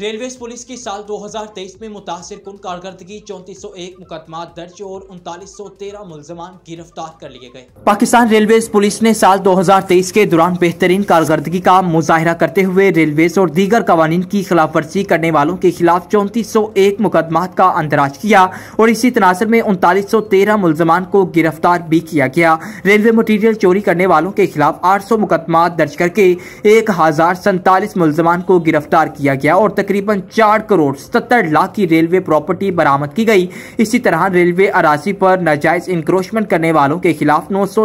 railway police की साल 2023 में मुतासर कुल कारकर्दगी चौंतीस सौ एक मुकदमा दर्ज और उनतालीस सौ तेरह मुलजमान गिरफ्तार कर लिए गए पाकिस्तान रेलवे पुलिस ने साल 2023 के दौरान बेहतरीन कारकर्दगी का मुजाहरा करते हुए रेलवे और दीगर कवानीन की खिलाफ वर्जी करने वालों के खिलाफ चौंतीस सौ एक मुकदमा का अंदराज किया और इसी तनासर में उनतालीस सौ तेरह मुलजमान को गिरफ्तार भी किया गया रेलवे मटीरियल चोरी करने वालों के खिलाफ आठ सौ मुकदमा दर्ज करके एक हजार सैतालीस मुलजमान को गिरफ्तार किया गया और तकरीबन चार करोड़ सत्तर लाख की रेलवे प्रॉपर्टी बरामद की गई इसी तरह रेलवे अराजी पर नाजायज इंक्रोचमेंट करने वालों के खिलाफ नौ सौ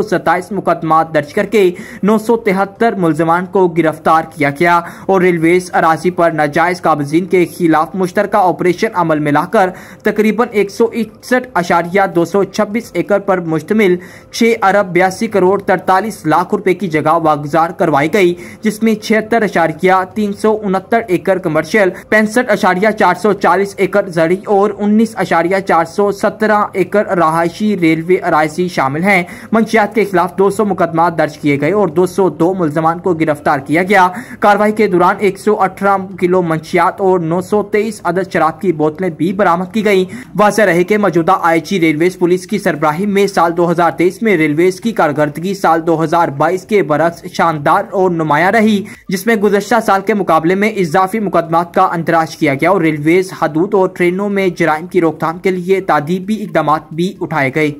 मुकदमा दर्ज करके नौ सौ तिहत्तर मुलजमान को गिरफ्तार किया गया और रेलवे अराजी पर नाजायज काबजीन के खिलाफ मुश्तर ऑपरेशन अमल में लाकर तकरीबन एक सौ इकसठ अशारिया दो सौ छब्बीस एकड़ पर मुश्तमिल छह अरब बयासी करोड़ तरतालीस लाख रुपए की जगह वागुजार करवाई गई जिसमें छिहत्तर अशारिया तीन सौ उनहत्तर एकड़ कमर्शियल क्विंटल पैंसठ अशारिया चार सौ चालीस एकड़ जरी और उन्नीस अशारिया चार सौ सत्रह एकड़ रहायशी रेलवे अरायसी शामिल हैं मंशियात के खिलाफ दो सौ मुकदमा दर्ज किए गए और दो सौ दो मुलजमान को गिरफ्तार किया गया कार्रवाई के दौरान एक सौ अठारह किलो मंशियात और नौ सौ तेईस अदर शराब की बोतलें भी बरामद की गयी वाजह रहे के मौजूदा आई जी रेलवे पुलिस की सरबराही में साल दो हजार तेईस में रेलवे की कारकर्दगी साल दो हजार बाईस के बरस शानदार और नुमाया रही जिसमें गुजशत साल के मुकाबले में इजाफी मुकदमा का अंतराज किया गया और रेलवेज हदूद और ट्रेनों में जराइम की रोकथाम के लिए तादीबी इकदाम भी उठाए गए